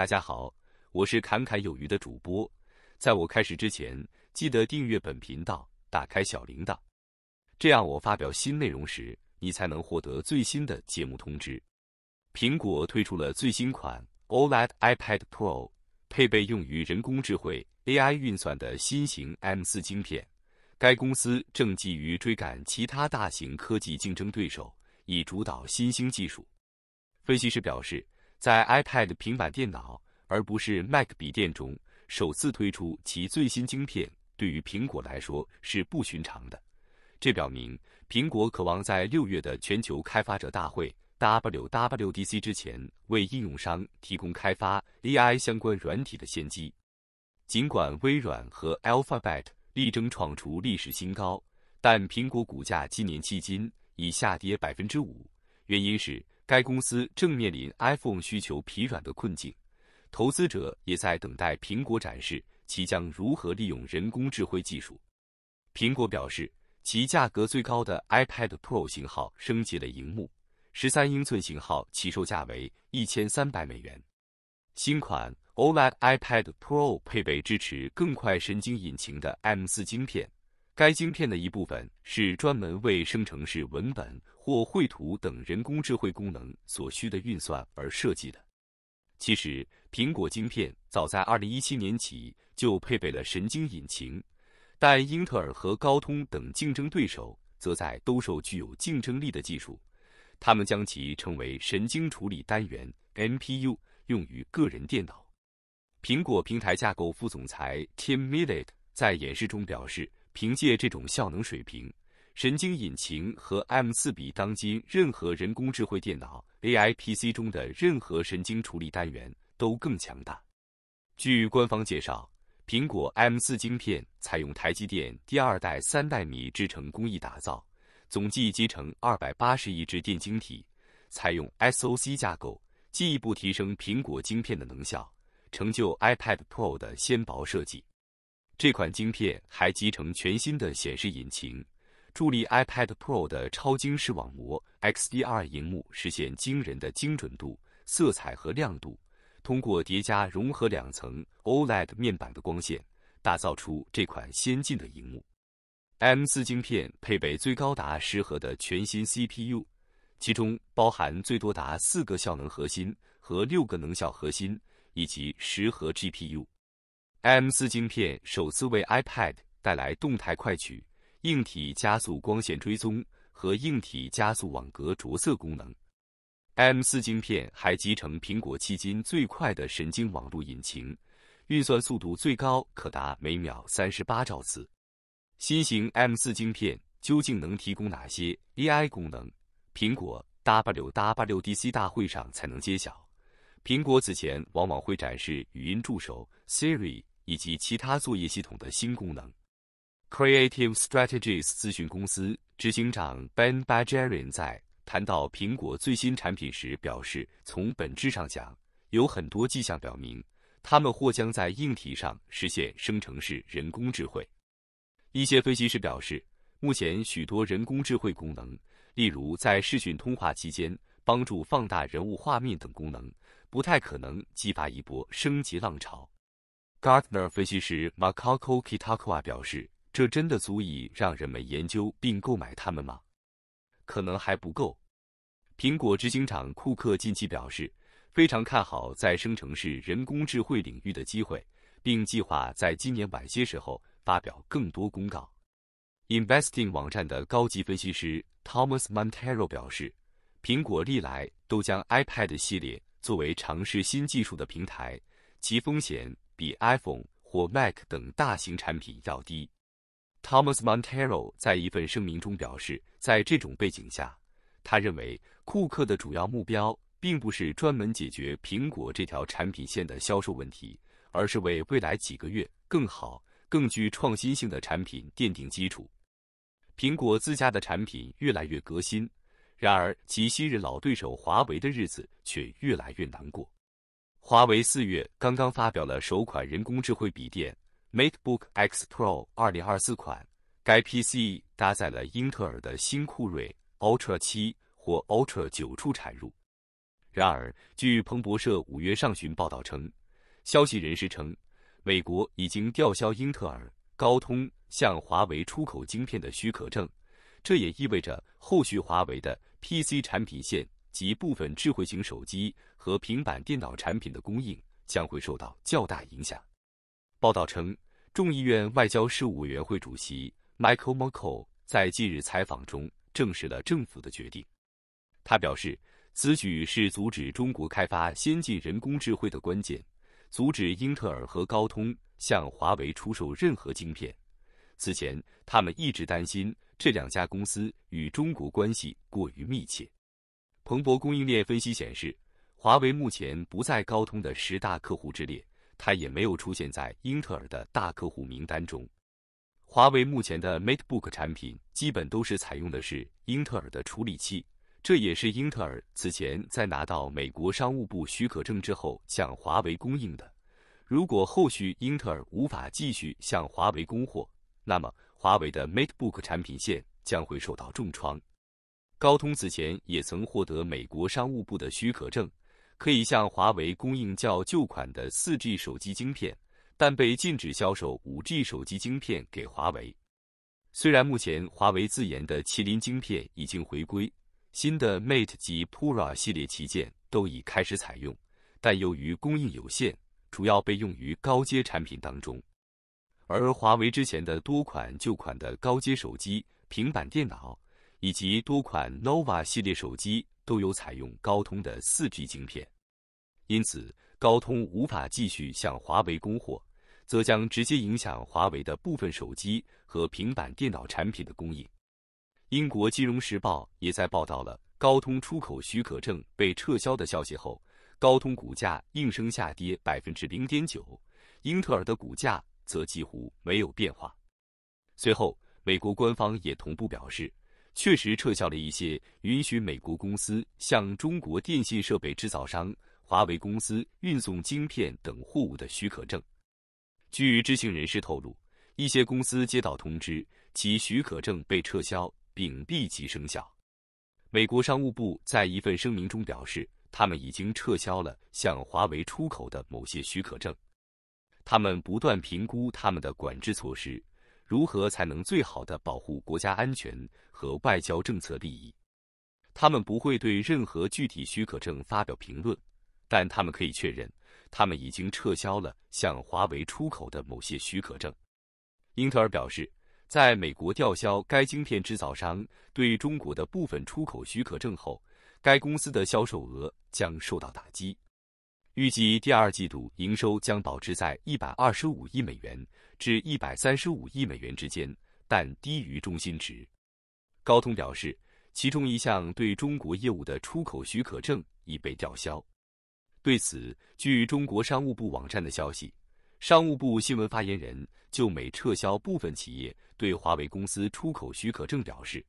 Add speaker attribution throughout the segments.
Speaker 1: 大家好，我是侃侃有余的主播。在我开始之前，记得订阅本频道，打开小铃铛，这样我发表新内容时，你才能获得最新的节目通知。苹果推出了最新款 OLED iPad Pro，配备用于人工智慧 AI 运算的新型 M4 芯片。该公司正急于追赶其他大型科技竞争对手，以主导新兴技术。分析师表示。在 iPad 平板电脑，而不是 Mac 笔电中首次推出其最新晶片，对于苹果来说是不寻常的。这表明苹果渴望在六月的全球开发者大会 （WWDC） 之前，为应用商提供开发 AI 相关软体的先机。尽管微软和 Alphabet 力争创出历史新高，但苹果股价今年迄今已下跌百分之五，原因是。该公司正面临 iPhone 需求疲软的困境，投资者也在等待苹果展示其将如何利用人工智慧技术。苹果表示，其价格最高的 iPad Pro 型号升级了荧幕，13英寸型号起售价为1300美元。新款 OLED iPad Pro 配备支持更快神经引擎的 M4 芯片。该晶片的一部分是专门为生成式文本或绘图等人工智慧功能所需的运算而设计的。其实，苹果晶片早在二零一七年起就配备了神经引擎，但英特尔和高通等竞争对手则在兜售具有竞争力的技术，他们将其称为神经处理单元 （NPU），用于个人电脑。苹果平台架构副总裁 Tim m i l l e t 在演示中表示。凭借这种效能水平，神经引擎和 M4 比当今任何人工智慧电脑 A I P C 中的任何神经处理单元都更强大。据官方介绍，苹果 M4 晶片采用台积电第二代三纳米制程工艺打造，总计集成280亿只电晶体，采用 S O C 架构，进一步提升苹果芯片的能效，成就 iPad Pro 的纤薄设计。这款晶片还集成全新的显示引擎，助力 iPad Pro 的超晶视网膜 XDR 荧幕实现惊人的精准度、色彩和亮度。通过叠加融合两层 OLED 面板的光线，打造出这款先进的荧幕。M 四晶片配备最高达十核的全新 CPU，其中包含最多达四个效能核心和六个能效核心，以及十核 GPU。M4 晶片首次为 iPad 带来动态快取、硬体加速光线追踪和硬体加速网格着色功能。M4 晶片还集成苹果迄今最快的神经网络引擎，运算速度最高可达每秒38兆次。新型 M4 晶片究竟能提供哪些 AI 功能？苹果 WWDC 大会上才能揭晓。苹果此前往往会展示语音助手 Siri。以及其他作业系统的新功能。Creative Strategies 咨询公司执行长 Ben b a j a r i a n 在谈到苹果最新产品时表示，从本质上讲，有很多迹象表明，他们或将在硬体上实现生成式人工智慧。一些分析师表示，目前许多人工智慧功能，例如在视讯通话期间帮助放大人物画面等功能，不太可能激发一波升级浪潮。Gartner 分析师 Macaco Kitakawa 表示：“这真的足以让人们研究并购买它们吗？可能还不够。”苹果执行长库克近期表示，非常看好在生成式人工智能领域的机会，并计划在今年晚些时候发表更多公告。Investing 网站的高级分析师 Thomas Montero 表示：“苹果历来都将 iPad 系列作为尝试新技术的平台，其风险。”比 iPhone 或 Mac 等大型产品要低。Thomas Montero 在一份声明中表示，在这种背景下，他认为库克的主要目标并不是专门解决苹果这条产品线的销售问题，而是为未来几个月更好、更具创新性的产品奠定基础。苹果自家的产品越来越革新，然而其昔日老对手华为的日子却越来越难过。华为四月刚刚发表了首款人工智慧笔电 MateBook X Pro 2024款，该 PC 搭载了英特尔的新酷睿 Ultra 7或 Ultra 9处产入。然而，据彭博社五月上旬报道称，消息人士称，美国已经吊销英特尔、高通向华为出口晶片的许可证，这也意味着后续华为的 PC 产品线。及部分智慧型手机和平板电脑产品的供应将会受到较大影响。报道称，众议院外交事务委员会主席 Michael m c c o 在近日采访中证实了政府的决定。他表示，此举是阻止中国开发先进人工智能的关键，阻止英特尔和高通向华为出售任何晶片。此前，他们一直担心这两家公司与中国关系过于密切。彭博供应链分析显示，华为目前不在高通的十大客户之列，它也没有出现在英特尔的大客户名单中。华为目前的 MateBook 产品基本都是采用的是英特尔的处理器，这也是英特尔此前在拿到美国商务部许可证之后向华为供应的。如果后续英特尔无法继续向华为供货，那么华为的 MateBook 产品线将会受到重创。高通此前也曾获得美国商务部的许可证，可以向华为供应较旧款的 4G 手机晶片，但被禁止销售 5G 手机晶片给华为。虽然目前华为自研的麒麟晶片已经回归，新的 Mate 及 Pura 系列旗舰都已开始采用，但由于供应有限，主要被用于高阶产品当中。而华为之前的多款旧款的高阶手机、平板电脑。以及多款 nova 系列手机都有采用高通的 4G 晶片，因此高通无法继续向华为供货，则将直接影响华为的部分手机和平板电脑产品的供应。英国金融时报也在报道了高通出口许可证被撤销的消息后，高通股价应声下跌百分之零点九，英特尔的股价则几乎没有变化。随后，美国官方也同步表示。确实撤销了一些允许美国公司向中国电信设备制造商华为公司运送晶片等货物的许可证。据知情人士透露，一些公司接到通知，其许可证被撤销，并立即生效。美国商务部在一份声明中表示，他们已经撤销了向华为出口的某些许可证，他们不断评估他们的管制措施。如何才能最好的保护国家安全和外交政策利益？他们不会对任何具体许可证发表评论，但他们可以确认，他们已经撤销了向华为出口的某些许可证。英特尔表示，在美国吊销该晶片制造商对中国的部分出口许可证后，该公司的销售额将受到打击。预计第二季度营收将保持在一百二十五亿美元至一百三十五亿美元之间，但低于中心值。高通表示，其中一项对中国业务的出口许可证已被吊销。对此，据中国商务部网站的消息，商务部新闻发言人就美撤销部分企业对华为公司出口许可证表示，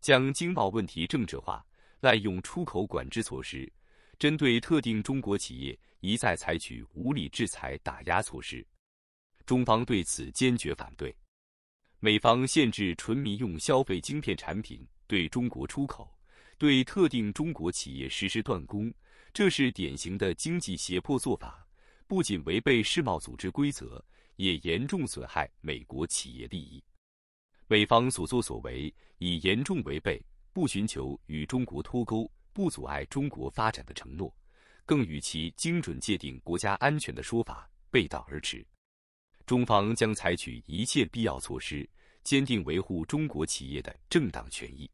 Speaker 1: 将经贸问题政治化，滥用出口管制措施。针对特定中国企业一再采取无理制裁打压措施，中方对此坚决反对。美方限制纯民用消费晶片产品对中国出口，对特定中国企业实施断供，这是典型的经济胁迫做法，不仅违背世贸组织规则，也严重损害美国企业利益。美方所作所为已严重违背不寻求与中国脱钩。不阻碍中国发展的承诺，更与其精准界定国家安全的说法背道而驰。中方将采取一切必要措施，坚定维护中国企业的正当权益。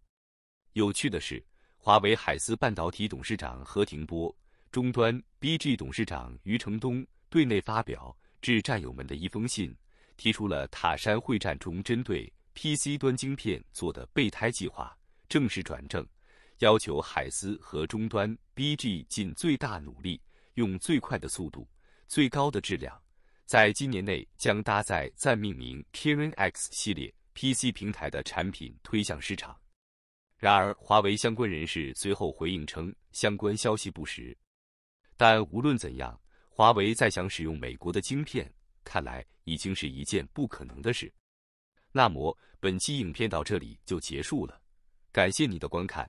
Speaker 1: 有趣的是，华为海思半导体董事长何庭波、终端 BG 董事长余承东对内发表致战友们的一封信，提出了塔山会战中针对 PC 端晶片做的备胎计划正式转正。要求海思和终端 BG 尽最大努力，用最快的速度、最高的质量，在今年内将搭载暂命名 Kirin X 系列 PC 平台的产品推向市场。然而，华为相关人士随后回应称，相关消息不实。但无论怎样，华为再想使用美国的晶片，看来已经是一件不可能的事。那么，本期影片到这里就结束了，感谢你的观看。